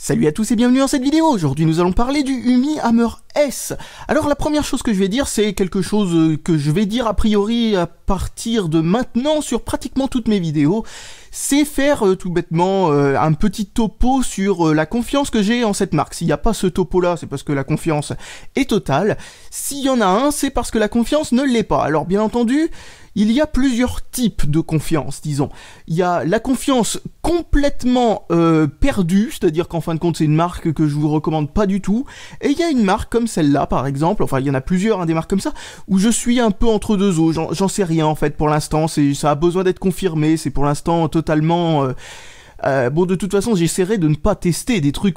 Salut à tous et bienvenue dans cette vidéo. Aujourd'hui, nous allons parler du Umi Hammer S. Alors, la première chose que je vais dire, c'est quelque chose euh, que je vais dire a priori à partir de maintenant sur pratiquement toutes mes vidéos. C'est faire euh, tout bêtement euh, un petit topo sur la confiance que j'ai en cette marque. S'il n'y a pas ce topo-là, c'est parce que la confiance est totale. S'il y en a un, c'est parce que la confiance ne l'est pas. Alors, bien entendu, il y a plusieurs types de confiance, disons. Il y a la confiance complètement euh, perdue, c'est-à-dire qu'en fin de compte c'est une marque que je vous recommande pas du tout, et il y a une marque comme celle-là par exemple, enfin il y en a plusieurs, hein, des marques comme ça, où je suis un peu entre deux eaux, j'en sais rien en fait pour l'instant, ça a besoin d'être confirmé, c'est pour l'instant totalement... Euh, euh, bon, de toute façon, j'essaierai de ne pas tester des trucs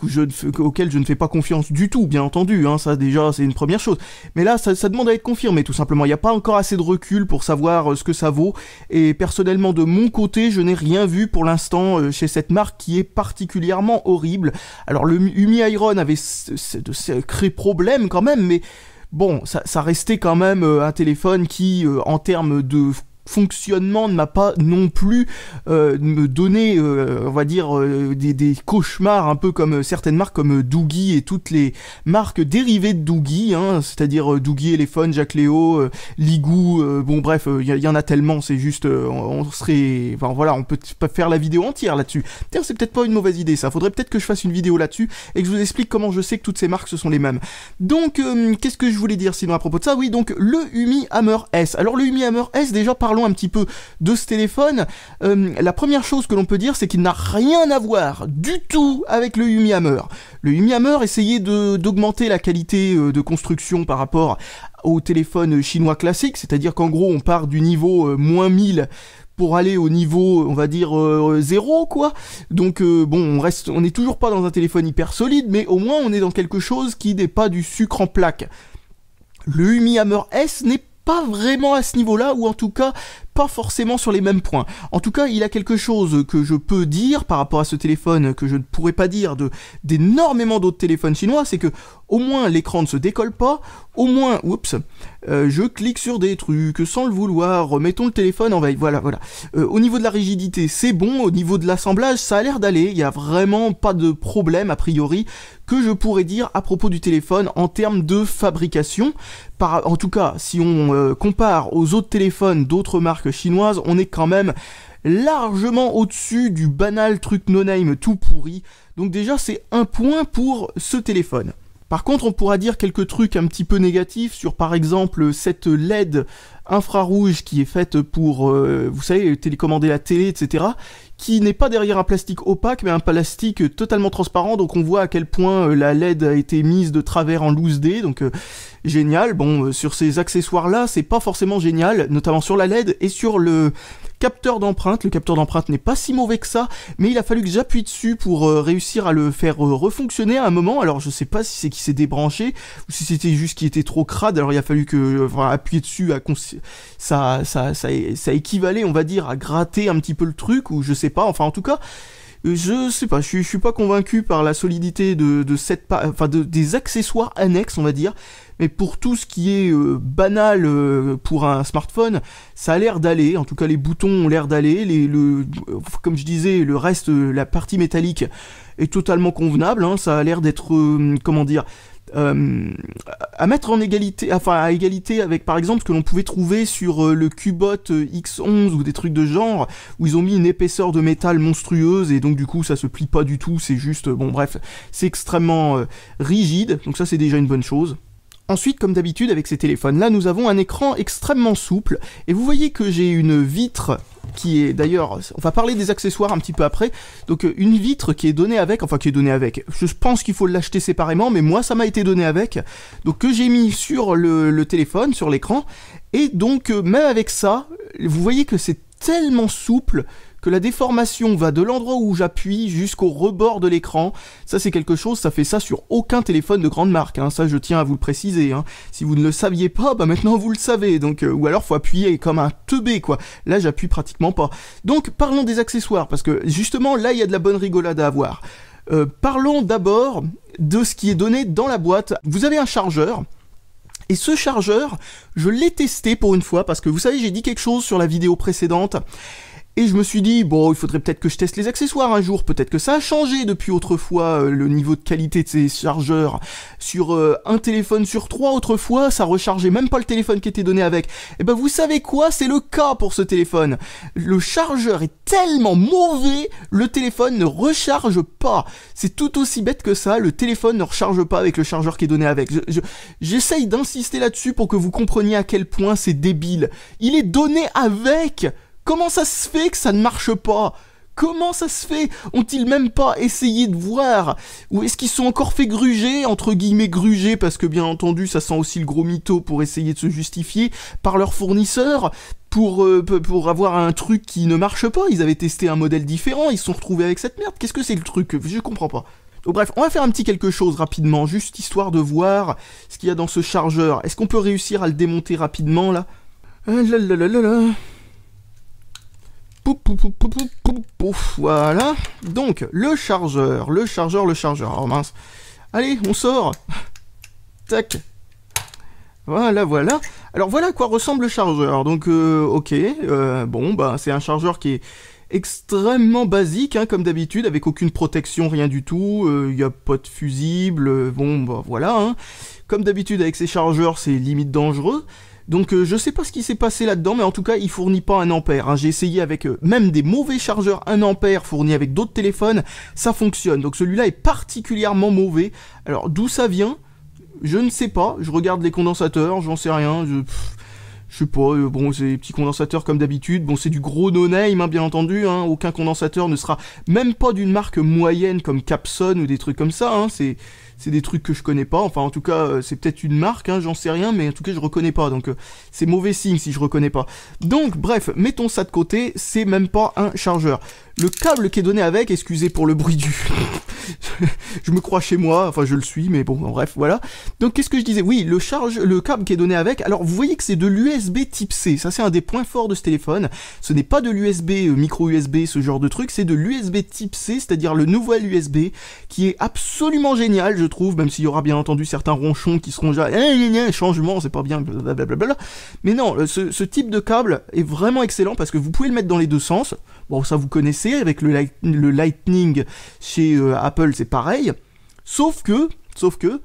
auxquels je ne fais pas confiance du tout, bien entendu. Hein, ça, déjà, c'est une première chose. Mais là, ça, demande à être confirmé, tout simplement. Il n'y a pas encore assez de recul pour savoir euh, ce que ça vaut. Et personnellement, de mon côté, je n'ai rien vu pour l'instant euh, chez cette marque qui est particulièrement horrible. Alors, le Umi Iron avait de problème problèmes quand même, mais bon, ça restait quand même un téléphone qui, en termes de fonctionnement ne m'a pas non plus euh, me donné, euh, on va dire, euh, des, cauchemars, un peu comme certaines marques comme Doogie et toutes les marques dérivées de Doogie, hein, c'est-à-dire Doogie Elephone, Jacques Léo, Ligou, bon bref, il y, en a tellement, c'est juste, on, serait, enfin voilà, on peut pas faire la vidéo entière là-dessus. D'ailleurs, c'est peut-être pas une mauvaise idée, ça. Faudrait peut-être que je fasse une vidéo là-dessus et que je vous explique comment je sais que toutes ces marques ce sont les mêmes. Donc, qu'est-ce que je voulais dire sinon à propos de ça Oui, donc le Humi Hammer S. Alors le Humi Hammer S, déjà par parlons un petit peu de ce téléphone. Euh, la première chose que l'on peut dire, c'est qu'il n'a rien à voir du tout avec le Umi Hammer. Le Umi Hammer essayait d'augmenter la qualité euh, de construction par rapport au téléphone chinois classique, c'est-à-dire qu'en gros on part du niveau euh, moins 1000 pour aller au niveau, on va dire, 0 zéro, quoi. Donc, bon, on reste, on n'est toujours pas dans un téléphone hyper solide, mais au moins on est dans quelque chose qui n'est pas du sucre en plaque. Le Umi Hammer S n'est pas vraiment à ce niveau-là, ou en tout cas pas forcément sur les mêmes points. En tout cas, il a quelque chose que je peux dire par rapport à ce téléphone que je ne pourrais pas dire de d'énormément d'autres téléphones chinois, c'est que au moins l'écran ne se décolle pas, au moins, oups, euh, je clique sur des trucs sans le vouloir, remettons le téléphone en veille, voilà, voilà. Euh, au niveau de la rigidité, c'est bon, au niveau de l'assemblage, ça a l'air d'aller, il y a vraiment pas de problème a priori que je pourrais dire à propos du téléphone en termes de fabrication. en tout cas, si on euh, compare aux autres téléphones d'autres marques chinoises, on est quand même largement au-dessus du banal truc no-name tout pourri. Donc déjà, c'est un point pour ce téléphone. Par contre, on pourra dire quelques trucs un petit peu négatifs sur par exemple cette LED infrarouge qui est faite pour, euh, vous savez, télécommander la télé, etc qui n'est pas derrière un plastique opaque, mais un plastique totalement transparent. Donc on voit à quel point euh, la LED a été mise de travers en loose D. Donc euh, génial. Bon, euh, sur ces accessoires-là, c'est pas forcément génial, notamment sur la LED et sur le capteur d'empreinte. Le capteur d'empreinte n'est pas si mauvais que ça, mais il a fallu que j'appuie dessus pour euh, réussir à le faire euh, refonctionner à un moment. Alors je sais pas si c'est qui s'est débranché ou si c'était juste qu'il était trop crade. Alors il a fallu que enfin, appuyer dessus à ça, ça, ça, ça équivalait, on va dire, à gratter un petit peu le truc ou je sais pas. Enfin en tout cas, euh, je sais pas, je, suis pas convaincu par la solidité de, cette enfin des accessoires annexes, on va dire. Mais pour tout ce qui est euh, banal euh, pour un smartphone, ça a l'air d'aller. En tout cas, les boutons ont l'air d'aller. Les, le, comme je disais, le reste, la partie métallique est totalement convenable. Hein. ça a l'air d'être, comment dire, euh, à mettre en égalité, enfin à égalité avec par exemple ce que l'on pouvait trouver sur euh, le Cubot euh, X11 ou des trucs de genre où ils ont mis une épaisseur de métal monstrueuse et donc du coup ça se plie pas du tout, c'est juste bon bref, c'est extrêmement rigide. Donc ça c'est déjà une bonne chose. Ensuite, comme d'habitude avec ces téléphones-là, nous avons un écran extrêmement souple, et vous voyez que j'ai une vitre qui est d'ailleurs, on va parler des accessoires un petit peu après, donc euh, une vitre qui est donnée avec, enfin qui est donnée avec, je pense qu'il faut l'acheter séparément, mais moi ça m'a été donné avec, donc que j'ai mis sur le, le téléphone, sur l'écran, et donc euh, même avec ça, vous voyez que c'est tellement souple que la déformation va de l'endroit où j'appuie jusqu'au rebord de l'écran. Ça c'est quelque chose, ça fait ça sur aucun téléphone de grande marque, hein. ça je tiens à vous le préciser. Hein. Si vous ne le saviez pas, bah maintenant vous le savez, donc euh, ou alors faut appuyer comme un teubé quoi. Là j'appuie pratiquement pas. Donc parlons des accessoires, parce que justement là il y a de la bonne rigolade à avoir. Euh, parlons d'abord de ce qui est donné dans la boîte. Vous avez un chargeur. Et ce chargeur, je l'ai testé pour une fois parce que vous savez, j'ai dit quelque chose sur la vidéo précédente. Et je me suis dit, bon, il faudrait peut-être que je teste les accessoires un jour, peut-être que ça a changé depuis autrefois, euh, le niveau de qualité de ces chargeurs. Sur euh, un téléphone sur trois, autrefois, ça rechargeait même pas le téléphone qui était donné avec. Et eh ben vous savez quoi, c'est le cas pour ce téléphone. Le chargeur est tellement mauvais, le téléphone ne recharge pas. C'est tout aussi bête que ça, le téléphone ne recharge pas avec le chargeur qui est donné avec. J'essaye d'insister là-dessus pour que vous compreniez à quel point c'est débile. Il est donné avec Comment ça se fait que ça ne marche pas Comment ça se fait Ont-ils même pas essayé de voir Ou est-ce qu'ils sont encore fait gruger, entre guillemets gruger, parce que bien entendu ça sent aussi le gros mytho pour essayer de se justifier, par leurs fournisseurs pour, euh, pour avoir un truc qui ne marche pas Ils avaient testé un modèle différent, ils se sont retrouvés avec cette merde. Qu'est-ce que c'est le truc Je comprends pas. bref, on va faire un petit quelque chose rapidement, juste histoire de voir ce qu'il y a dans ce chargeur. Est-ce qu'on peut réussir à le démonter rapidement là ah, là, là, là Pouf, pouf, pouf, voilà. Donc, le chargeur, le chargeur, le chargeur. Alors mince. Allez, on sort. Tac. Voilà, voilà. Alors voilà à quoi ressemble le chargeur. Donc, euh, ok. Euh, bon, bah, c'est un chargeur qui est extrêmement basique, hein, comme d'habitude, avec aucune protection, rien du tout. Il euh, n'y a pas de fusible. bon, bah, voilà. Hein. Comme d'habitude, avec ces chargeurs, c'est limite dangereux. Donc je euh, je sais pas ce qui s'est passé là-dedans, mais en tout cas il fournit pas 1 ampère. Hein. J'ai essayé avec euh, même des mauvais chargeurs 1 ampère fournis avec d'autres téléphones, ça fonctionne. Donc celui-là est particulièrement mauvais. Alors d'où ça vient Je ne sais pas. Je regarde les condensateurs, j'en sais rien. Je je sais pas, euh, bon, c'est des petits condensateurs comme d'habitude. Bon, c'est du gros no-name, hein, bien entendu. Hein. aucun condensateur ne sera même pas d'une marque moyenne comme Capson ou des trucs comme ça. Hein, c'est c'est des trucs que je connais pas. Enfin, en tout cas, euh, c'est peut-être une marque, hein, j'en sais rien, mais en tout cas, je reconnais pas. Donc, euh, c'est mauvais signe si je reconnais pas. Donc, bref, mettons ça de côté. C'est même pas un chargeur. Le câble qui est donné avec, excusez pour le bruit du... je me crois chez moi, enfin je le suis, mais bon, bref, voilà. Donc qu'est-ce que je disais Oui, le charge, le câble qui est donné avec, alors vous voyez que c'est de l'US USB type C. Ça, c'est un des points forts de ce téléphone. Ce n'est pas de l'USB, euh, micro USB, ce genre de truc, c'est de l'USB type C, c'est-à-dire le nouvel USB, qui est absolument génial, je trouve, même s'il y aura bien entendu certains ronchons qui seront déjà, eh, changement, c'est pas bien, blablabla. Mais non, euh, ce, type de câble est vraiment excellent parce que vous pouvez le mettre dans les deux sens. Bon, ça vous connaissez, avec le, Lightning chez euh, Apple, c'est pareil. Sauf que, sauf que,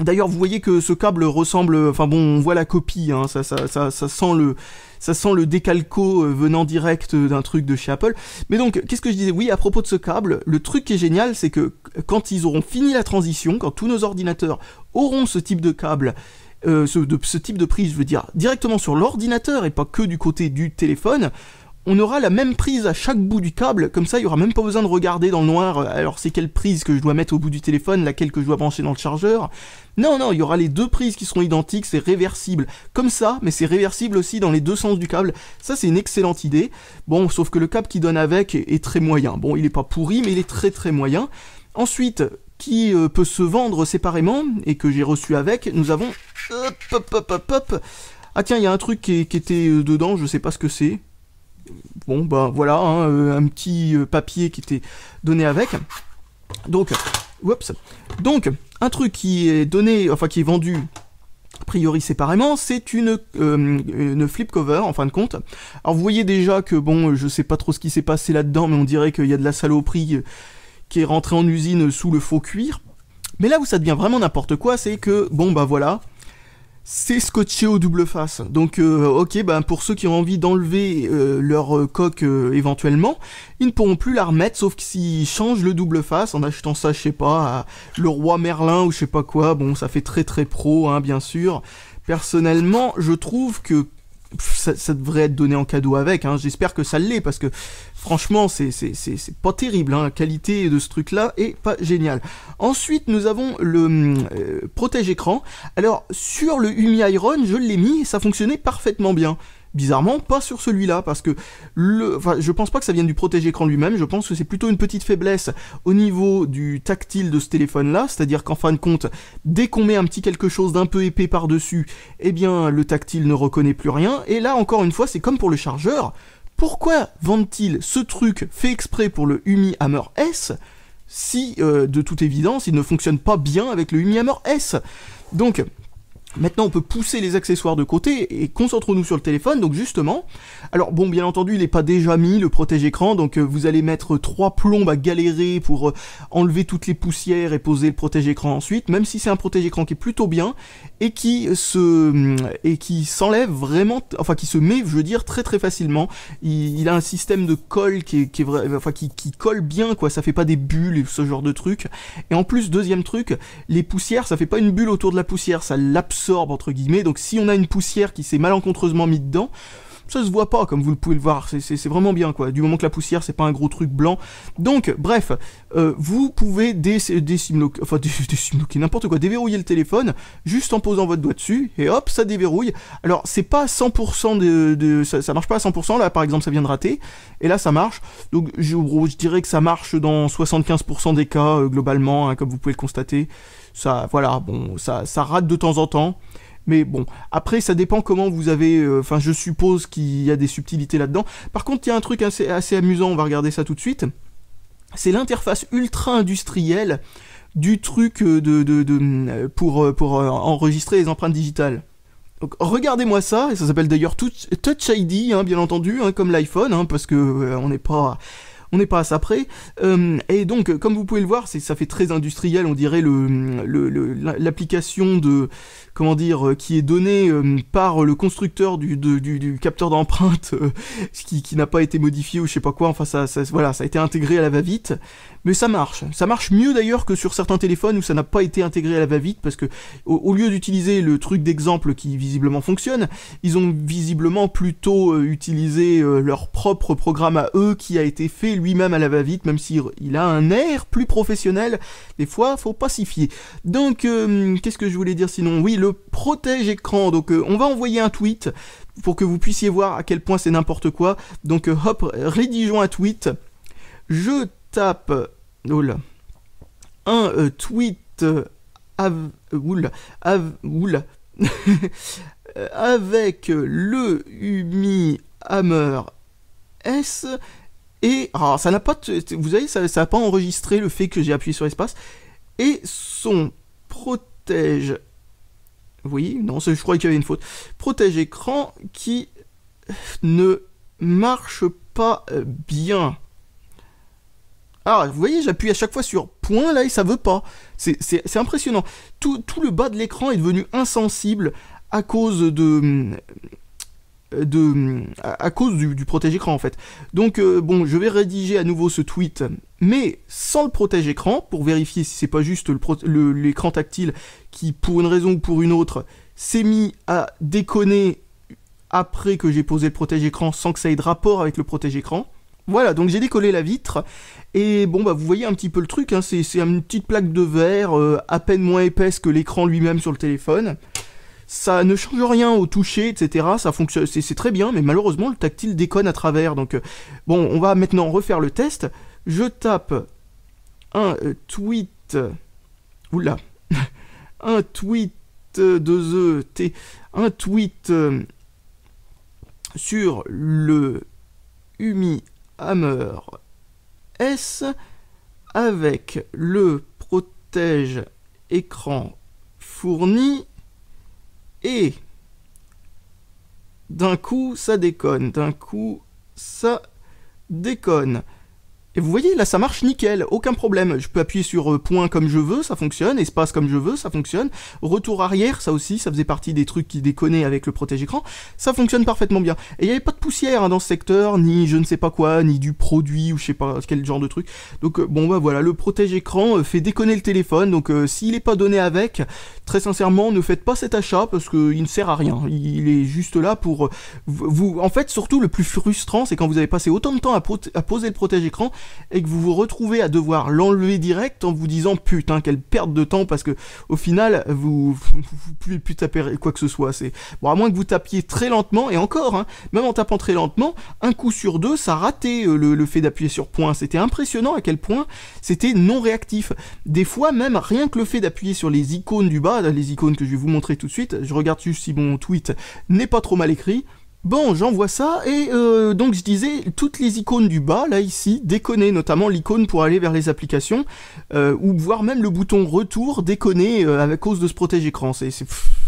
D'ailleurs, vous voyez que ce câble ressemble, enfin bon, on voit la copie, hein, ça, ça, sent le, ça sent le décalco euh, venant direct d'un truc de chez Apple. Mais donc, qu'est-ce que je disais Oui, à propos de ce câble, le truc qui est génial, c'est que quand ils auront fini la transition, quand tous nos ordinateurs auront ce type de câble, euh, ce type de prise, je veux dire, directement sur l'ordinateur et pas que du côté du téléphone, on aura la même prise à chaque bout du câble, comme ça il n'y aura même pas besoin de regarder dans le noir, euh, alors c'est quelle prise que je dois mettre au bout du téléphone, laquelle que je dois brancher dans le chargeur. Non, non, il y aura les deux prises qui seront identiques, c'est réversible. Comme ça, mais c'est réversible aussi dans les deux sens du câble. Ça c'est une excellente idée. Bon, sauf que le câble qui donne avec est, très moyen. Bon, il n'est pas pourri, mais il est très très moyen. Ensuite, qui euh, peut se vendre séparément, et que j'ai reçu avec, nous avons... Hop, hop, hop, hop, hop. Ah tiens, il y a un truc qui, qui était euh, dedans, je sais pas ce que c'est bon ben voilà hein, euh, un petit euh, papier qui était donné avec donc oups donc un truc qui est donné enfin qui est vendu a priori séparément, c'est une, euh, une, flip cover en fin de compte. Alors vous voyez déjà que bon, je sais pas trop ce qui s'est passé là-dedans, mais on dirait qu'il y a de la saloperie qui est rentrée en usine sous le faux cuir. Mais là où ça devient vraiment n'importe quoi, c'est que bon bah voilà, c'est scotché au double face. Donc, euh, ok, ben pour ceux qui ont envie d'enlever euh, leur euh, coque éventuellement, ils ne pourront plus la remettre, sauf s'ils changent le double face en achetant ça, je sais pas, le roi Merlin ou je sais pas quoi. Bon, ça fait très très pro, hein, bien sûr. Personnellement, je trouve que ça, ça, devrait être donné en cadeau avec. Hein. J'espère que ça l'est parce que franchement, c'est pas terrible. Hein. La qualité de ce truc-là est pas géniale. Ensuite, nous avons le hum, euh, protège écran. Alors sur le Umi Iron, je l'ai mis, ça fonctionnait parfaitement bien bizarrement pas sur celui-là parce que le enfin, je pense pas que ça vienne du protégé écran lui-même, je pense que c'est plutôt une petite faiblesse au niveau du tactile de ce téléphone là, c'est-à-dire qu'en fin de compte, dès qu'on met un petit quelque chose d'un peu épais par-dessus, eh bien le tactile ne reconnaît plus rien et là encore une fois, c'est comme pour le chargeur, pourquoi vendent-ils ce truc fait exprès pour le Umi Hammer S si euh, de toute évidence, il ne fonctionne pas bien avec le Umi Hammer S Donc Maintenant, on peut pousser les accessoires de côté et concentrons-nous sur le téléphone. Donc justement, alors bon, bien entendu, il n'est pas déjà mis le protège écran, donc euh, vous allez mettre trois plombes à galérer pour euh, enlever toutes les poussières et poser le protège écran ensuite. Même si c'est un protège écran qui est plutôt bien et qui se mm, et qui s'enlève vraiment, enfin qui se met, je veux dire, très très facilement. Il, a un système de colle qui est, qui est vrai, enfin qui, colle bien quoi. Ça fait pas des bulles et ce genre de truc. Et en plus, deuxième truc, les poussières, ça fait pas une bulle autour de la poussière, ça l'absorbe entre guillemets. Donc si on a une poussière qui s'est malencontreusement mis dedans, ça se voit pas comme vous le pouvez le voir, c'est vraiment bien quoi, du moment que la poussière c'est pas un gros truc blanc. Donc bref, euh, vous pouvez des, enfin n'importe quoi, déverrouiller le téléphone juste en posant votre doigt dessus et hop ça déverrouille. Alors c'est pas 100% de, ça, marche pas à 100% là par exemple ça vient de rater et là ça marche. Donc je, dirais que ça marche dans 75% des cas euh, globalement hein, comme vous pouvez le constater. Ça, voilà, bon, ça, ça rate de temps en temps. Mais bon, après, ça dépend comment vous avez. Euh, enfin, je suppose qu'il y a des subtilités là-dedans. Par contre, il y a un truc assez, amusant, on va regarder ça tout de suite. C'est l'interface ultra-industrielle du truc euh, de, de, euh, pour, pour enregistrer les empreintes digitales. Donc, regardez-moi ça, et ça s'appelle d'ailleurs Touch, Touch ID, hein, bien entendu, hein, comme l'iPhone, hein, parce que on n'est pas on n'est pas à ça près. Euh, et donc, comme vous pouvez le voir, ça fait très industriel, on dirait l'application le, de comment dire euh, qui est donnée euh, par le constructeur du, capteur d'empreinte qui, qui n'a pas été modifié ou je sais pas quoi. Enfin, ça, ça, voilà, ça a été intégré à la va-vite mais ça marche. Ça marche mieux d'ailleurs que sur certains téléphones où ça n'a pas été intégré à la va-vite, parce que au, lieu d'utiliser le truc d'exemple qui visiblement fonctionne, ils ont visiblement plutôt euh, utilisé euh, leur propre programme à eux qui a été fait lui-même à la va-vite, même s'il a un air plus professionnel. Des fois, faut pas s'y fier. Donc, euh, qu'est-ce que je voulais dire sinon Oui, le protège écran. Donc, on va envoyer un tweet pour que vous puissiez voir à quel point c'est n'importe quoi. Donc, hop, rédigeons un tweet. Je tape oula, un euh, tweet euh, euh, av, oul, avec le Umi Hammer S et alors ah, ça n'a pas vous avez ça n'a pas enregistré le fait que j'ai appuyé sur espace et son protège oui non je croyais qu'il y avait une faute protège écran qui ne marche pas bien alors, ah, vous voyez, j'appuie à chaque fois sur point là et ça veut pas. C'est impressionnant. Tout, le bas de l'écran est devenu insensible à cause de. Euh, à, cause du, protège-écran en fait. Donc, euh, bon, je vais rédiger à nouveau ce tweet, mais sans le protège-écran pour vérifier si c'est pas juste l'écran tactile qui, pour une raison ou pour une autre, s'est mis à déconner après que j'ai posé le protège-écran sans que ça ait de rapport avec le protège-écran. Voilà, donc j'ai décollé la vitre. Et bon, bah vous voyez un petit peu le truc, hein. c'est une petite plaque de verre euh, à peine moins épaisse que l'écran lui-même sur le téléphone. Ça ne change rien au toucher, etc. Ça fonctionne, c'est très bien, mais malheureusement le tactile déconne à travers. Donc euh, bon, on va maintenant refaire le test. Je tape un tweet euh, tweet. Oula, un tweet de the un tweet sur le Umi Hammer S avec le protège écran fourni et d'un coup ça déconne, d'un coup ça déconne. Et vous voyez, là, ça marche nickel, aucun problème. Je peux appuyer sur euh, point comme je veux, ça fonctionne. Espace comme je veux, ça fonctionne. Retour arrière, ça aussi, ça faisait partie des trucs qui déconnaient avec le protège-écran. Ça fonctionne parfaitement bien. Et il n'y avait pas de poussière hein, dans ce secteur, ni je ne sais pas quoi, ni du produit, ou je sais pas quel genre de truc. Donc, euh, bon, bah voilà, le protège-écran euh, fait déconner le téléphone. Donc, s'il n'est pas donné avec, très sincèrement, ne faites pas cet achat, parce qu'il ne sert à rien. Il est juste là pour vous... En fait, surtout, le plus frustrant, c'est quand vous avez passé autant de temps à poser le protège-écran, et que vous vous retrouvez à devoir l'enlever direct en vous disant putain quelle perte de temps parce que au final vous vous pouvez plus taper quoi que ce soit c'est bon à moins que vous tapiez très lentement et encore hein, même en tapant très lentement un coup sur deux ça ratait euh, le, le fait d'appuyer sur point c'était impressionnant à quel point c'était non réactif des fois même rien que le fait d'appuyer sur les icônes du bas les icônes que je vais vous montrer tout de suite je regarde juste si mon tweet n'est pas trop mal écrit Bon, j'en vois ça, et euh, donc je disais, toutes les icônes du bas, là ici, déconner, notamment l'icône pour aller vers les applications, euh, ou voire même le bouton retour déconner euh, à cause de ce protège écran, c'est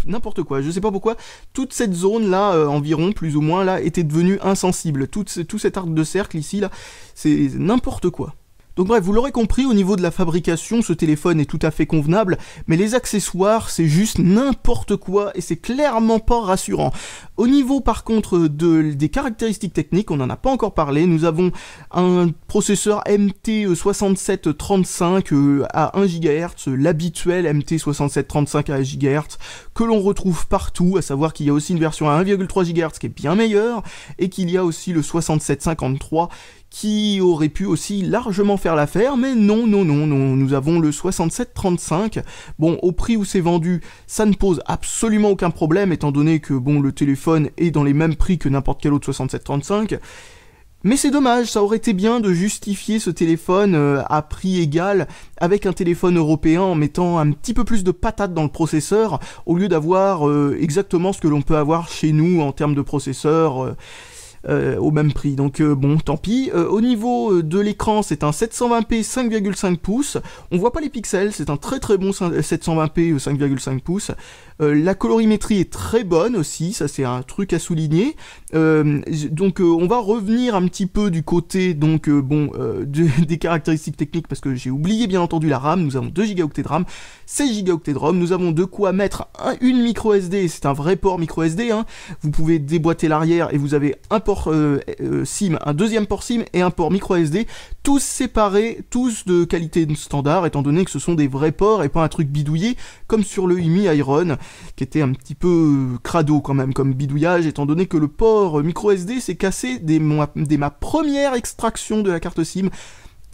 n'importe quoi, je sais pas pourquoi, toute cette zone là, euh, environ, plus ou moins, là, était devenue insensible, tout, tout cet arc de cercle ici, là, c'est n'importe quoi. Donc bref, vous l'aurez compris, au niveau de la fabrication, ce téléphone est tout à fait convenable, mais les accessoires, c'est juste n'importe quoi et c'est clairement pas rassurant. Au niveau par contre de, des caractéristiques techniques, on n'en a pas encore parlé, nous avons un processeur MT6735 euh, à 1 GHz, l'habituel MT6735 à 1 GHz, que l'on retrouve partout, à savoir qu'il y a aussi une version à 1,3 GHz qui est bien meilleure, et qu'il y a aussi le 6753 qui aurait pu aussi largement faire l'affaire, mais non, non, non, non, nous avons le 6735. Bon, au prix où c'est vendu, ça ne pose absolument aucun problème, étant donné que, bon, le téléphone est dans les mêmes prix que n'importe quel autre 6735. Mais c'est dommage, ça aurait été bien de justifier ce téléphone euh, à prix égal avec un téléphone européen en mettant un petit peu plus de patate dans le processeur au lieu d'avoir euh, exactement ce que l'on peut avoir chez nous en termes de processeur. Euh. Euh, au même prix. Donc euh, bon, tant pis. Euh, au niveau de l'écran, c'est un 720p 5,5 pouces. On voit pas les pixels, c'est un très très bon 720p 5,5 pouces. Euh, la colorimétrie est très bonne aussi, ça c'est un truc à souligner. Euh, donc euh, on va revenir un petit peu du côté donc bon des caractéristiques techniques parce que j'ai oublié bien entendu la RAM. Nous avons 2 gigaoctets de RAM, 16 gigaoctets de ROM. Nous avons de quoi mettre une micro SD. C'est un vrai port micro SD. Hein. Vous pouvez déboîter l'arrière et vous avez un port SIM, un deuxième port SIM et un port micro SD, tous séparés, tous de qualité standard, étant donné que ce sont des vrais ports et pas un truc bidouillé comme sur le IMI Iron qui était un petit peu euh, crado quand même comme bidouillage, étant donné que le port euh, micro SD s'est cassé dès, ma, dès ma première extraction de la carte SIM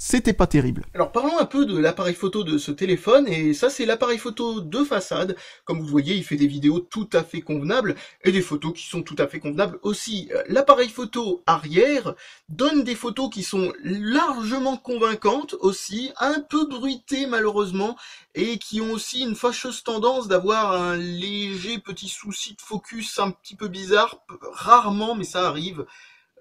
c'était pas terrible. Alors parlons un peu de l'appareil photo de ce téléphone, et ça c'est l'appareil photo de façade. Comme vous voyez, il fait des vidéos tout à fait convenables, et des photos qui sont tout à fait convenables aussi. Euh, l'appareil photo arrière donne des photos qui sont largement convaincantes aussi, un peu bruitées malheureusement, et qui ont aussi une fâcheuse tendance d'avoir un léger petit souci de focus un petit peu bizarre, rarement mais ça arrive.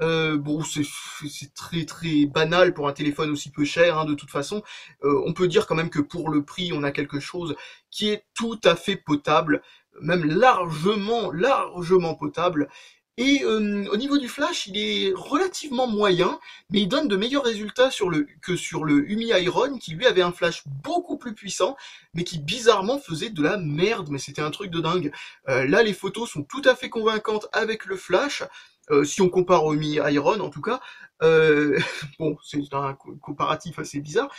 Euh, bon, c'est très très banal pour un téléphone aussi peu cher, hein, de toute façon. Euh, on peut dire quand même que pour le prix, on a quelque chose qui est tout à fait potable, même largement, largement potable. Et euh, au niveau du flash, il est relativement moyen, mais il donne de meilleurs résultats que sur le Umi Iron, qui lui avait un flash beaucoup plus puissant, mais qui bizarrement faisait de la merde, mais c'était un truc de dingue. là, les photos sont tout à fait convaincantes avec le flash, euh, si on compare au Mi Iron, en tout cas, euh, bon, c'est un comparatif assez bizarre.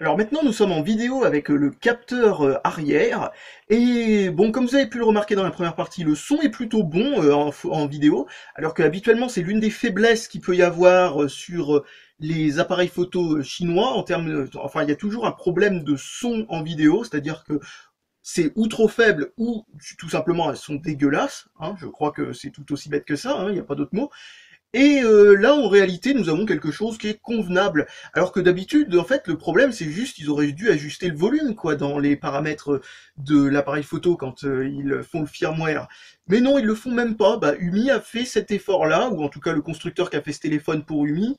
Alors maintenant, nous sommes en vidéo avec euh, le capteur arrière. Et bon, comme vous avez pu le remarquer dans la première partie, le son est plutôt bon en, vidéo, alors que habituellement, c'est l'une des faiblesses qu'il peut y avoir sur les appareils photo chinois en termes, enfin, il y a toujours un problème de son en vidéo, c'est-à-dire que c'est ou trop faible ou tout simplement elles sont dégueulasses. Hein, je crois que c'est tout aussi bête que ça, hein, il n'y a pas d'autre mot. Et euh, là, en réalité, nous avons quelque chose qui est convenable. Alors que d'habitude, en fait, le problème, c'est juste ils auraient dû ajuster le volume, quoi, dans les paramètres de l'appareil photo quand euh, ils font le firmware. Mais non, ils le font même pas. Bah, Umi a fait cet effort-là, ou en tout cas le constructeur qui a fait ce téléphone pour Umi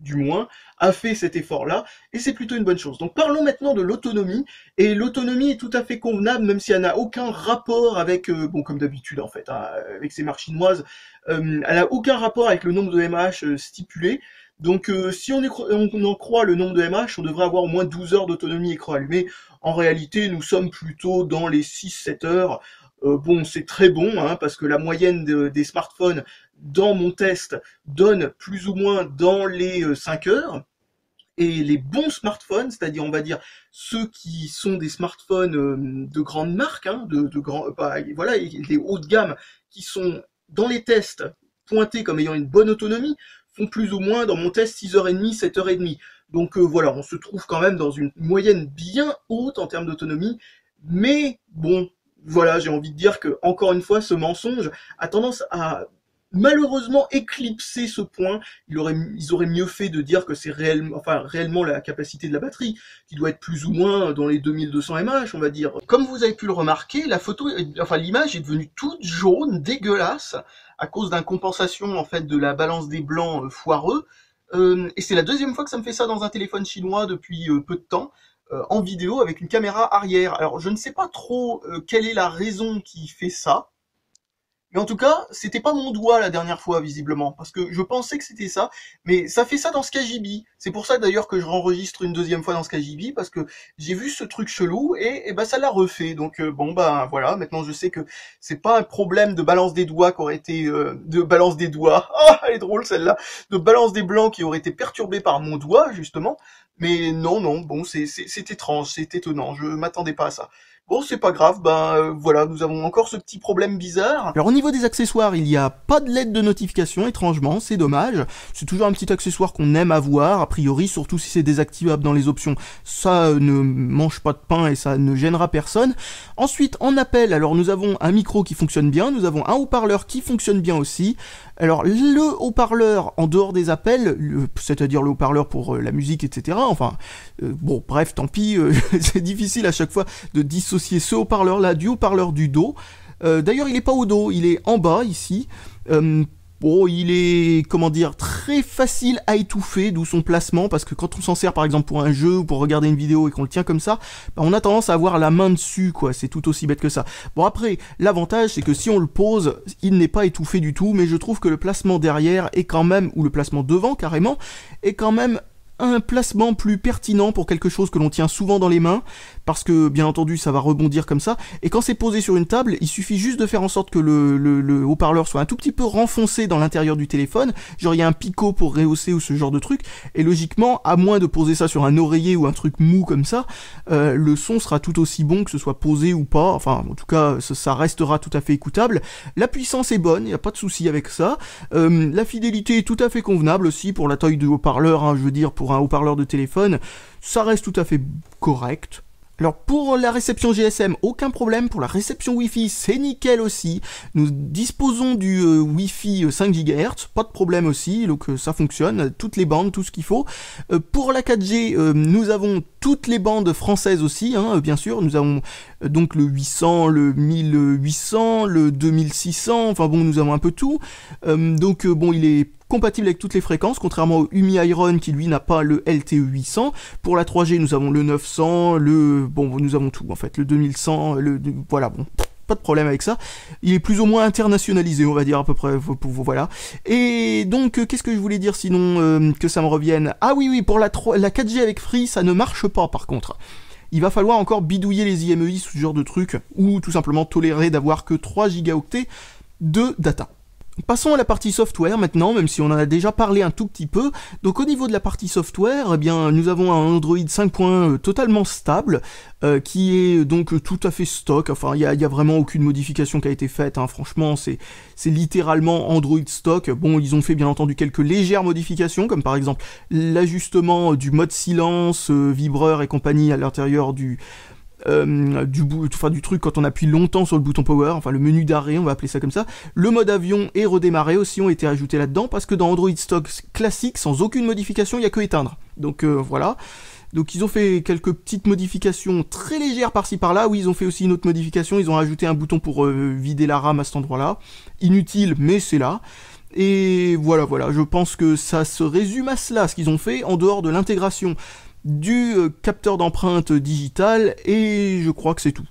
du moins, a fait cet effort-là, et c'est plutôt une bonne chose. Donc parlons maintenant de l'autonomie, et l'autonomie est tout à fait convenable, même si elle n'a aucun rapport avec, euh, bon comme d'habitude en fait, hein, avec ces marches chinoises, euh, elle n'a aucun rapport avec le nombre de MH euh, stipulé. Donc si on, on, en croit le nombre de MH, on devrait avoir au moins 12 heures d'autonomie écran allumé. En réalité, nous sommes plutôt dans les 6-7 heures. Euh, bon, c'est très bon, hein, parce que la moyenne des smartphones dans mon test donne plus ou moins dans les 5 euh, heures. Et les bons smartphones, c'est-à-dire on va dire ceux qui sont des smartphones euh, de grande marque, hein, de, voilà, les hauts de gamme qui sont dans les tests pointés comme ayant une bonne autonomie, font plus ou moins dans mon test 6h30, 7h30. Donc voilà, on se trouve quand même dans une moyenne bien haute en termes d'autonomie, mais bon, voilà, j'ai envie de dire que, encore une fois, ce mensonge a tendance à malheureusement éclipser ce point. Ils auraient, mieux fait de dire que c'est réellement, enfin, réellement la capacité de la batterie, qui doit être plus ou moins dans les 2200 mAh, on va dire. Comme vous avez pu le remarquer, la photo, enfin, l'image est devenue toute jaune, dégueulasse, à cause d'un compensation, en fait, de la balance des blancs euh, foireux. Euh, et c'est la deuxième fois que ça me fait ça dans un téléphone chinois depuis euh, peu de temps. Euh, en vidéo avec une caméra arrière. Alors je ne sais pas trop euh, quelle est la raison qui fait ça. Mais en tout cas, c'était pas mon doigt la dernière fois, visiblement, parce que je pensais que c'était ça, mais ça fait ça dans Skajibi. C'est pour ça d'ailleurs que je renregistre une deuxième fois dans Skajibi, parce que j'ai vu ce truc chelou et, et ben ça l'a refait. Donc euh, bon bah ben, voilà, maintenant je sais que c'est pas un problème de balance des doigts qui aurait été euh, de balance des doigts. Ah, elle est drôle celle-là, de balance des blancs qui aurait été perturbée par mon doigt justement. Mais non non, bon c'est c'est étrange, c'est étonnant, je m'attendais pas à ça. Bon, c'est pas grave, Ben voilà, nous avons encore ce petit problème bizarre. Alors au niveau des accessoires, il n'y a pas de lettre de notification, étrangement, c'est dommage. C'est toujours un petit accessoire qu'on aime avoir, a priori, surtout si c'est désactivable dans les options. Ça euh, ne mange pas de pain et ça ne gênera personne. Ensuite, en appel, alors nous avons un micro qui fonctionne bien, nous avons un haut-parleur qui fonctionne bien aussi, alors le haut-parleur en dehors des appels, c'est-à-dire le haut-parleur pour euh, la musique, etc. Enfin, euh, bon, bref, tant pis, euh, c'est difficile à chaque fois de dissocier ce haut-parleur là du haut-parleur du dos. D'ailleurs, il n'est pas au dos, il est en bas ici. Bon, oh, il est, comment dire, très facile à étouffer, d'où son placement, parce que quand on s'en sert par exemple pour un jeu ou pour regarder une vidéo et qu'on le tient comme ça, bah, on a tendance à avoir la main dessus, quoi, c'est tout aussi bête que ça. Bon après, l'avantage c'est que si on le pose, il n'est pas étouffé du tout, mais je trouve que le placement derrière est quand même, ou le placement devant carrément, est quand même un placement plus pertinent pour quelque chose que l'on tient souvent dans les mains, parce que bien entendu ça va rebondir comme ça, et quand c'est posé sur une table, il suffit juste de faire en sorte que le, haut-parleur soit un tout petit peu renfoncé dans l'intérieur du téléphone, genre il y a un picot pour rehausser ou ce genre de truc, et logiquement, à moins de poser ça sur un oreiller ou un truc mou comme ça, euh, le son sera tout aussi bon que ce soit posé ou pas, enfin en tout cas ça, restera tout à fait écoutable, la puissance est bonne, il n'y a pas de souci avec ça, euh, la fidélité est tout à fait convenable aussi pour la taille du haut-parleur, hein, je veux dire pour haut-parleur de téléphone, ça reste tout à fait correct. Alors pour la réception GSM, aucun problème, pour la réception Wi-Fi, c'est nickel aussi. Nous disposons du euh, wifi Wi-Fi 5 GHz, pas de problème aussi, donc euh, ça fonctionne, toutes les bandes, tout ce qu'il faut. Euh, pour la 4G, nous avons toutes les bandes françaises aussi, hein, euh, bien sûr. Nous avons euh, donc le 800, le 1800, le 2600, enfin bon, nous avons un peu tout. Euh, donc bon, il est compatible avec toutes les fréquences, contrairement au Umi Iron qui lui n'a pas le LTE 800. Pour la 3G, nous avons le 900, le... Bon, nous avons tout en fait, le 2100, le... Voilà, bon pas de problème avec ça. Il est plus ou moins internationalisé, on va dire à peu près. Voilà. Et donc, euh, qu'est-ce que je voulais dire sinon euh, que ça me revienne Ah oui, oui, pour la, 3, la 4G avec Free, ça ne marche pas par contre. Il va falloir encore bidouiller les IMEI, e ce genre de truc, ou tout simplement tolérer d'avoir que 3 gigaoctets de data. Passons à la partie software maintenant, même si on en a déjà parlé un tout petit peu. Donc au niveau de la partie software, eh bien nous avons un Android 5.1 euh, totalement stable, euh, qui est euh, donc tout à fait stock. Enfin, il n'y a, vraiment aucune modification qui a été faite. Hein. Franchement, c'est littéralement Android stock. Bon, ils ont fait bien entendu quelques légères modifications, comme par exemple l'ajustement du mode silence, vibreur et compagnie à l'intérieur du euh, du, enfin, du truc quand on appuie longtemps sur le bouton power, enfin le menu d'arrêt, on va appeler ça comme ça. Le mode avion et redémarrer aussi ont été ajoutés là-dedans parce que dans Android Stock classique, sans aucune modification, il n'y a que éteindre. Donc euh, voilà. Donc ils ont fait quelques petites modifications très légères par-ci par-là. Oui, ils ont fait aussi une autre modification. Ils ont ajouté un bouton pour euh, vider la RAM à cet endroit-là. Inutile, mais c'est là. Et voilà, voilà. Je pense que ça se résume à cela, ce qu'ils ont fait en dehors de l'intégration du euh, capteur d'empreinte digitale et je crois que c'est tout.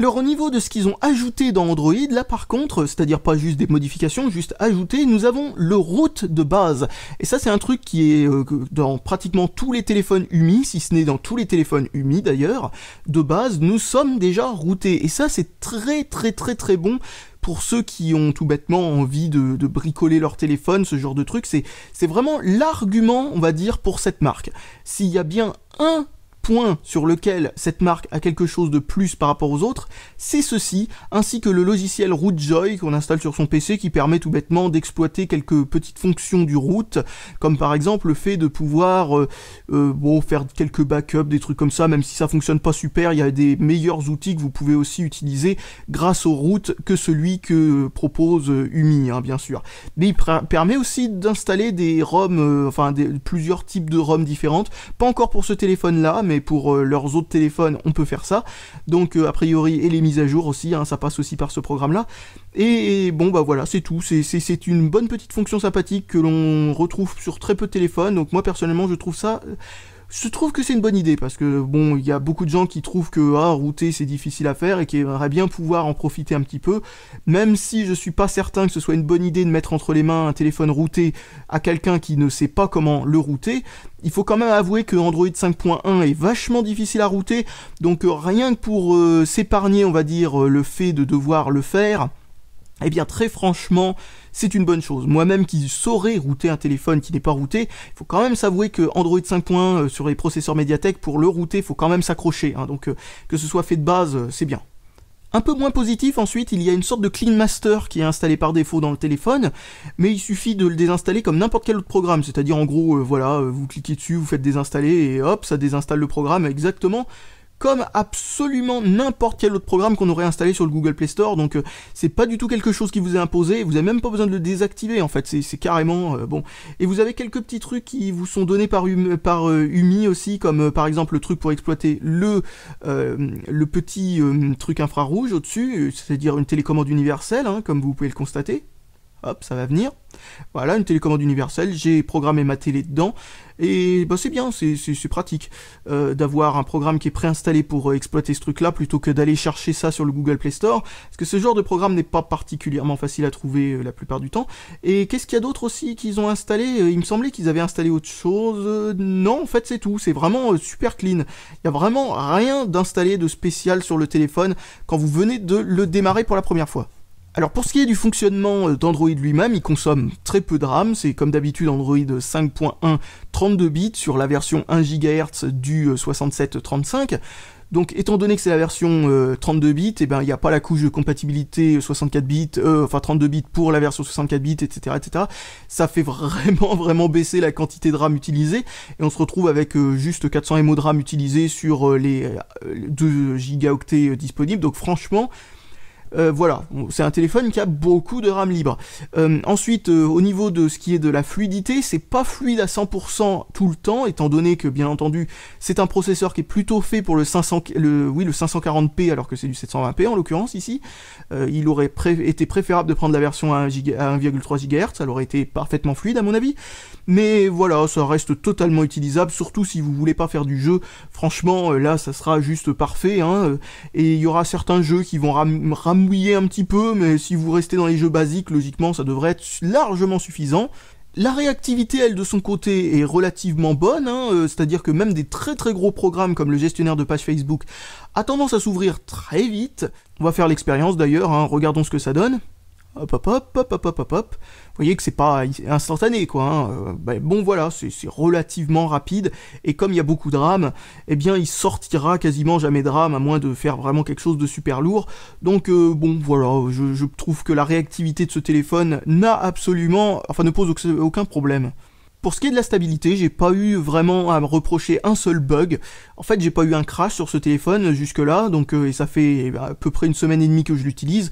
Alors au niveau de ce qu'ils ont ajouté dans Android, là par contre, c'est-à-dire pas juste des modifications, juste ajouté, nous avons le route de base. Et ça c'est un truc qui est euh, dans pratiquement tous les téléphones UMI, si ce n'est dans tous les téléphones UMI d'ailleurs, de base, nous sommes déjà routés. Et ça c'est très très très très bon pour ceux qui ont tout bêtement envie de, de, bricoler leur téléphone, ce genre de truc, c'est vraiment l'argument, on va dire, pour cette marque. S'il y a bien un point sur lequel cette marque a quelque chose de plus par rapport aux autres, c'est ceci, ainsi que le logiciel RootJoy qu'on installe sur son PC qui permet tout bêtement d'exploiter quelques petites fonctions du root, comme par exemple le fait de pouvoir euh, euh, bon, faire quelques backups, des trucs comme ça, même si ça fonctionne pas super, il y a des meilleurs outils que vous pouvez aussi utiliser grâce au root que celui que propose euh, Umi, hein, bien sûr. Mais il permet aussi d'installer des ROM, enfin des, plusieurs types de ROM différentes, pas encore pour ce téléphone là, mais pour euh, leurs autres téléphones, on peut faire ça. Donc euh, a priori, et les mises à jour aussi, hein, ça passe aussi par ce programme-là. Et, bon bah voilà, c'est tout. C'est une bonne petite fonction sympathique que l'on retrouve sur très peu de téléphones. Donc moi personnellement, je trouve ça euh, je trouve que c'est une bonne idée parce que bon, il y a beaucoup de gens qui trouvent que ah, router c'est difficile à faire et qui aimeraient bien pouvoir en profiter un petit peu. Même si je suis pas certain que ce soit une bonne idée de mettre entre les mains un téléphone routé à quelqu'un qui ne sait pas comment le router, il faut quand même avouer que Android 5.1 est vachement difficile à router. Donc euh, rien que pour euh, s'épargner, on va dire, euh, le fait de devoir le faire, eh bien très franchement, c'est une bonne chose. Moi-même qui saurais router un téléphone qui n'est pas routé, il faut quand même s'avouer que Android 5.1 euh, sur les processeurs Mediatek, pour le router, il faut quand même s'accrocher. Hein. donc euh, que ce soit fait de base, euh, c'est bien. Un peu moins positif ensuite, il y a une sorte de Clean Master qui est installé par défaut dans le téléphone, mais il suffit de le désinstaller comme n'importe quel autre programme, c'est-à-dire en gros, voilà, vous cliquez dessus, vous faites désinstaller et hop, ça désinstalle le programme exactement comme absolument n'importe quel autre programme qu'on aurait installé sur le Google Play Store. Donc euh, c'est pas du tout quelque chose qui vous est imposé, vous n'avez même pas besoin de le désactiver en fait, c'est carrément euh, bon. Et vous avez quelques petits trucs qui vous sont donnés par, hum, par euh, UMI aussi, comme par exemple le truc pour exploiter le, le petit hum, truc infrarouge au-dessus, c'est-à-dire une télécommande universelle, hein, comme vous pouvez le constater hop, ça va venir. Voilà, une télécommande universelle, j'ai programmé ma télé dedans, et bah, c'est bien, c'est pratique euh, d'avoir un programme qui est préinstallé pour euh, exploiter ce truc-là, plutôt que d'aller chercher ça sur le Google Play Store, parce que ce genre de programme n'est pas particulièrement facile à trouver euh, la plupart du temps. Et qu'est-ce qu'il y a d'autre aussi qu'ils ont installé Il me semblait qu'ils avaient installé autre chose, non, en fait c'est tout, c'est vraiment super clean. Il n'y a vraiment rien d'installé de spécial sur le téléphone quand vous venez de le démarrer pour la première fois. Alors pour ce qui est du fonctionnement euh, d'Android lui-même, il consomme très peu de RAM, c'est comme d'habitude Android 5.1 32 bits sur la version 1 GHz du 6735. Euh, Donc étant donné que c'est la version 32 euh, bits, et eh ben il n'y a pas la couche de compatibilité 64 bits, enfin 32 bits pour la version 64 bits, etc., etc. Ça fait vraiment vraiment baisser la quantité de RAM utilisée et on se retrouve avec juste 400 MO de RAM utilisés sur les 2 gigaoctets disponibles. Donc franchement, euh, voilà, c'est un téléphone qui a beaucoup de RAM libre. Euh, ensuite, euh, au niveau de ce qui est de la fluidité, c'est pas fluide à 100% tout le temps, étant donné que, bien entendu, c'est un processeur qui est plutôt fait pour le, 500, oui, le 540p, alors que c'est du 720p en l'occurrence ici. il aurait été préférable de prendre la version à 1,3 GHz, ça aurait été parfaitement fluide à mon avis. Mais voilà, ça reste totalement utilisable, surtout si vous voulez pas faire du jeu. Franchement, là, ça sera juste parfait, hein, et il y aura certains jeux qui vont ramener mouiller un petit peu, mais si vous restez dans les jeux basiques, logiquement, ça devrait être largement suffisant. La réactivité, elle, de son côté, est relativement bonne, hein, euh, c'est-à-dire que même des très très gros programmes comme le gestionnaire de page Facebook a tendance à s'ouvrir très vite. On va faire l'expérience d'ailleurs, hein. regardons ce que ça donne hop hop hop hop hop hop hop hop. Vous voyez que c'est pas instantané quoi. Hein. Euh, ben bon voilà, c'est relativement rapide et comme il y a beaucoup de RAM, et eh bien il sortira quasiment jamais de RAM à moins de faire vraiment quelque chose de super lourd. Donc euh, bon voilà, je, trouve que la réactivité de ce téléphone n'a absolument, enfin ne pose aucun problème. Pour ce qui est de la stabilité, j'ai pas eu vraiment à me reprocher un seul bug. En fait, j'ai pas eu un crash sur ce téléphone jusque-là, donc euh, et ça fait eh ben, à peu près une semaine et demie que je l'utilise.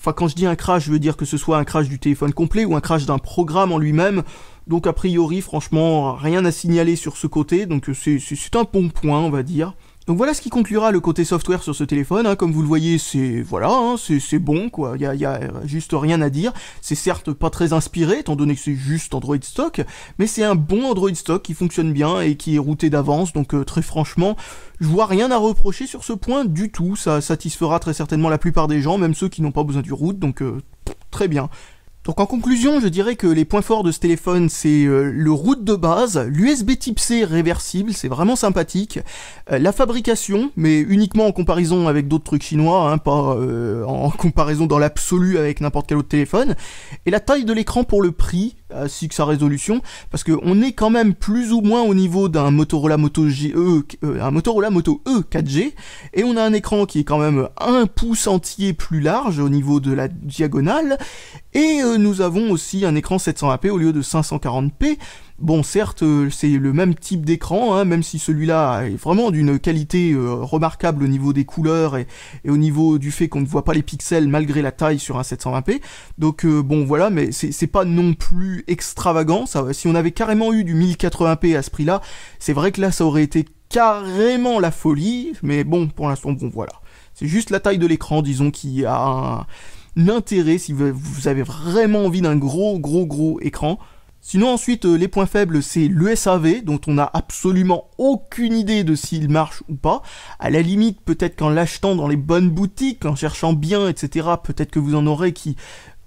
Enfin, quand je dis un crash, je veux dire que ce soit un crash du téléphone complet ou un crash d'un programme en lui-même. Donc, a priori, franchement, rien à signaler sur ce côté. Donc, c'est un bon point, on va dire. Donc voilà ce qui conclura le côté software sur ce téléphone. Hein. Comme vous le voyez, c'est voilà, hein, c'est bon quoi. Il y a, juste rien à dire. C'est certes pas très inspiré, étant donné que c'est juste Android stock, mais c'est un bon Android stock qui fonctionne bien et qui est routé d'avance. Donc euh, très franchement, je vois rien à reprocher sur ce point du tout. Ça satisfera très certainement la plupart des gens, même ceux qui n'ont pas besoin du route. Donc euh, très bien. Donc en conclusion, je dirais que les points forts de ce téléphone, c'est euh, le route de base, l'USB type C réversible, c'est vraiment sympathique, euh, la fabrication, mais uniquement en comparaison avec d'autres trucs chinois, hein, pas euh, en comparaison dans l'absolu avec n'importe quel autre téléphone, et la taille de l'écran pour le prix, ainsi que sa résolution, parce qu'on est quand même plus ou moins au niveau d'un Motorola Moto G, e, euh, un Motorola Moto E 4G, et on a un écran qui est quand même un pouce entier plus large au niveau de la diagonale, et euh, nous avons aussi un écran 720p au lieu de 540p, Bon, certes, euh, c'est le même type d'écran, hein, même si celui-là est vraiment d'une qualité euh, remarquable au niveau des couleurs et, au niveau du fait qu'on ne voit pas les pixels malgré la taille sur un 720p. Donc euh, bon, voilà, mais c'est pas non plus extravagant. si on avait carrément eu du 1080p à ce prix-là, c'est vrai que là, ça aurait été carrément la folie. Mais bon, pour l'instant, bon, voilà. C'est juste la taille de l'écran, disons, qui a un intérêt si vous avez vraiment envie d'un gros, gros, gros écran. Sinon ensuite, euh, les points faibles, c'est le SAV, dont on n'a absolument aucune idée de s'il marche ou pas. À la limite, peut-être qu'en l'achetant dans les bonnes boutiques, en cherchant bien, etc., peut-être que vous en aurez qui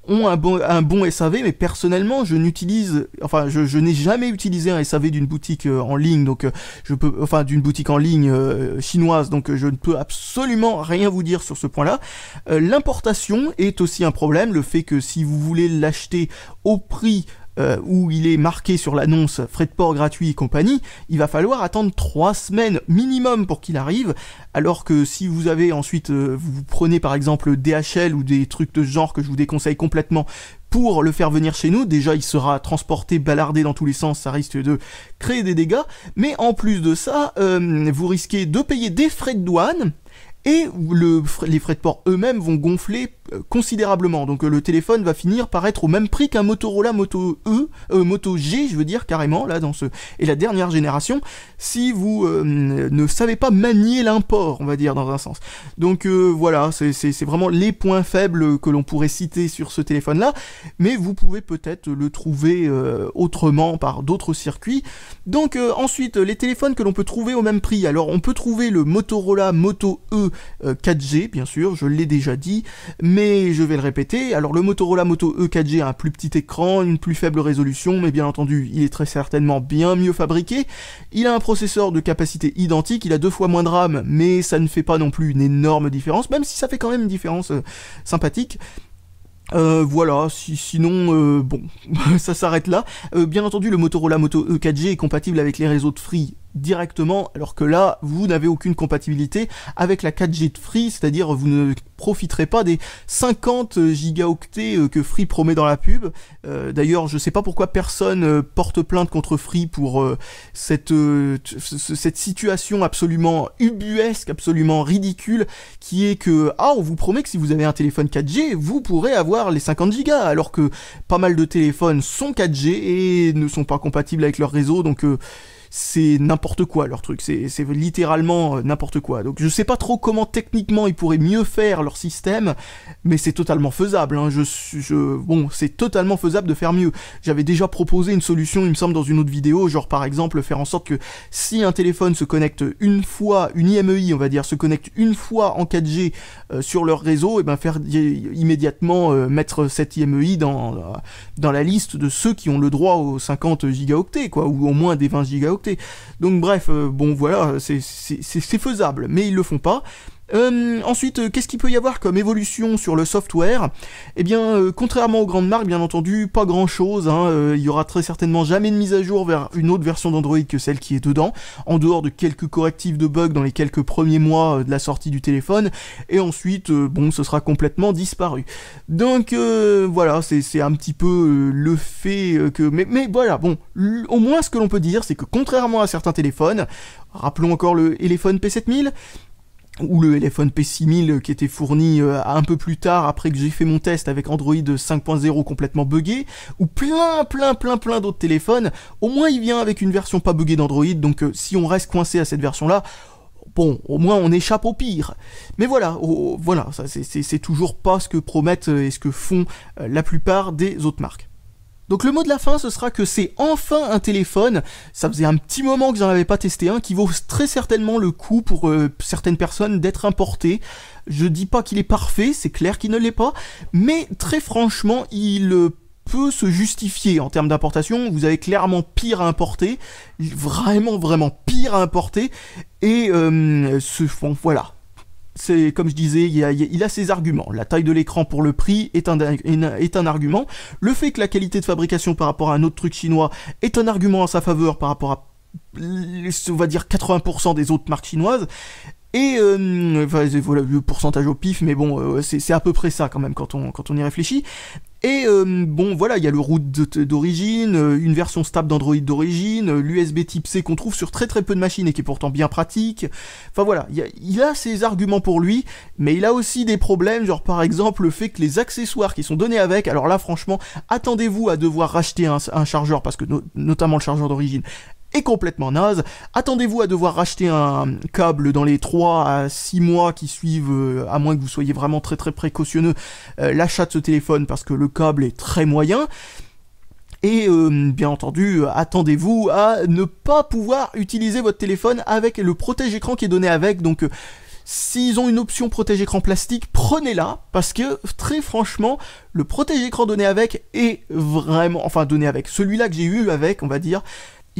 ont un bon, SAV, mais personnellement, je n'utilise, enfin, je, n'ai jamais utilisé un SAV d'une boutique euh, en ligne, donc euh, je peux, enfin, d'une boutique en ligne chinoise, donc je ne peux absolument rien vous dire sur ce point-là. L'importation est aussi un problème, le fait que si vous voulez l'acheter au prix euh, où il est marqué sur l'annonce frais de port gratuit et compagnie, il va falloir attendre trois semaines minimum pour qu'il arrive, alors que si vous avez ensuite, euh, vous prenez par exemple DHL ou des trucs de ce genre que je vous déconseille complètement, pour le faire venir chez nous. Déjà, il sera transporté, balardé dans tous les sens, ça risque de créer des dégâts. Mais en plus de ça, euh, vous risquez de payer des frais de douane, et le, les frais de port eux-mêmes vont gonfler euh, considérablement. Donc euh, le téléphone va finir par être au même prix qu'un Motorola Moto E, euh, Moto G, je veux dire carrément là dans ce et la dernière génération. Si vous ne savez pas manier l'import, on va dire dans un sens. Donc voilà, c'est vraiment les points faibles que l'on pourrait citer sur ce téléphone-là, mais vous pouvez peut-être le trouver autrement par d'autres circuits. Donc ensuite les téléphones que l'on peut trouver au même prix. Alors on peut trouver le Motorola Moto E 4G, euh, bien sûr, je l'ai déjà dit, mais je vais le répéter. Alors le Motorola Moto E 4G a un plus petit écran, une plus faible résolution, mais bien entendu, il est très certainement bien mieux fabriqué. Il a un processeur de capacité identique, il a deux fois moins de RAM, mais ça ne fait pas non plus une énorme différence, même si ça fait quand même une différence euh, sympathique. Euh, voilà, sinon, bon, ça s'arrête là. bien entendu, le Motorola Moto E4G est compatible avec les réseaux de Free directement, alors que là, vous n'avez aucune compatibilité avec la 4G de Free, c'est-à-dire vous ne profiterez pas des 50 gigaoctets euh, que Free promet dans la pub. Euh, d'ailleurs, je sais pas pourquoi personne euh, porte plainte contre Free pour cette, cette situation absolument ubuesque, absolument ridicule, qui est que, ah, on vous promet que si vous avez un téléphone 4G, vous pourrez avoir les 50 gigas, alors que pas mal de téléphones sont 4G et ne sont pas compatibles avec leur réseau, donc c'est n'importe quoi leur truc, c'est littéralement euh, n'importe quoi. Donc je sais pas trop comment techniquement ils pourraient mieux faire leur système, mais c'est totalement faisable. Hein. Je, je, bon, c'est totalement faisable de faire mieux. J'avais déjà proposé une solution, il me semble, dans une autre vidéo, genre par exemple faire en sorte que si un téléphone se connecte une fois, une IMEI e on va dire, se connecte une fois en 4G euh, sur leur réseau, et ben faire immédiatement euh, mettre cette IMEI e dans, dans la liste de ceux qui ont le droit aux 50 gigaoctets, quoi, ou au moins des 20 gigaoctets donc bref, euh, bon voilà, c'est faisable, mais ils le font pas. Euh, ensuite, euh, qu'est-ce qu'il peut y avoir comme évolution sur le software Eh bien, euh, contrairement aux grandes marques, bien entendu, pas grand-chose. Hein. il y aura très certainement jamais de mise à jour vers une autre version d'Android que celle qui est dedans, en dehors de quelques correctifs de bugs dans les quelques premiers mois de la sortie du téléphone. Et ensuite, bon, ce sera complètement disparu. Donc voilà, c'est un petit peu le fait que... Mais, mais voilà, bon, au moins ce que l'on peut dire, c'est que contrairement à certains téléphones, rappelons encore le téléphone P7000, ou le téléphone P6000 qui était fourni euh, un peu plus tard après que j'ai fait mon test avec Android 5.0 complètement buggé, ou plein plein plein plein d'autres téléphones, au moins il vient avec une version pas buggée d'Android, donc euh, si on reste coincé à cette version là, bon, au moins on échappe au pire. Mais voilà, voilà, ça c'est toujours pas ce que promettent euh, et ce que font la plupart des autres marques. Donc le mot de la fin, ce sera que c'est enfin un téléphone. Ça faisait un petit moment que j'en avais pas testé un qui vaut très certainement le coup pour euh, certaines personnes d'être importé. Je dis pas qu'il est parfait, c'est clair qu'il ne l'est pas, mais très franchement, il euh, peut se justifier en termes d'importation. Vous avez clairement pire à importer, vraiment vraiment pire à importer, et euh, ce voilà c'est comme je disais, il a, ses arguments. La taille de l'écran pour le prix est un, est un, argument. Le fait que la qualité de fabrication par rapport à un autre truc chinois est un argument à sa faveur par rapport à, on va dire, 80% des autres marques chinoises. Et euh, voilà le pourcentage au pif, mais bon, euh, c'est à peu près ça quand même quand on, quand on y réfléchit. Et euh, bon, voilà, il y a le route d'origine, euh, une version stable d'Android d'origine, euh, l'USB type C qu'on trouve sur très très peu de machines et qui est pourtant bien pratique. Enfin voilà, il a, ses arguments pour lui, mais il a aussi des problèmes, genre par exemple le fait que les accessoires qui sont donnés avec, alors là franchement, attendez-vous à devoir racheter un, chargeur, parce que notamment le chargeur d'origine est complètement naze. Attendez-vous à devoir racheter un câble dans les 3 à 6 mois qui suivent, euh, à moins que vous soyez vraiment très très précautionneux, euh, l'achat de ce téléphone parce que le câble est très moyen. Et euh, bien entendu, attendez-vous à ne pas pouvoir utiliser votre téléphone avec le protège-écran qui est donné avec. Donc S'ils ont une option protège-écran plastique, prenez-la, parce que très franchement, le protège-écran donné avec est vraiment, enfin donné avec, celui-là que j'ai eu avec, on va dire,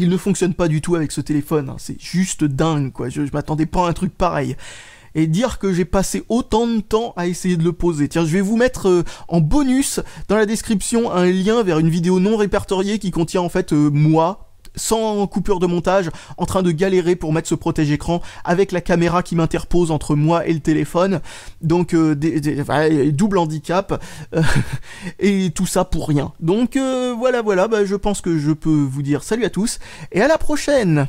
il ne fonctionne pas du tout avec ce téléphone. Hein. C'est juste dingue, quoi. Je, m'attendais pas à un truc pareil. Et dire que j'ai passé autant de temps à essayer de le poser. Tiens, je vais vous mettre euh, en bonus dans la description un lien vers une vidéo non répertoriée qui contient en fait euh, moi sans coupure de montage, en train de galérer pour mettre ce protège écran avec la caméra qui m'interpose entre moi et le téléphone. Donc euh, double handicap euh, et tout ça pour rien. Donc euh, voilà voilà, bah, je pense que je peux vous dire salut à tous et à la prochaine.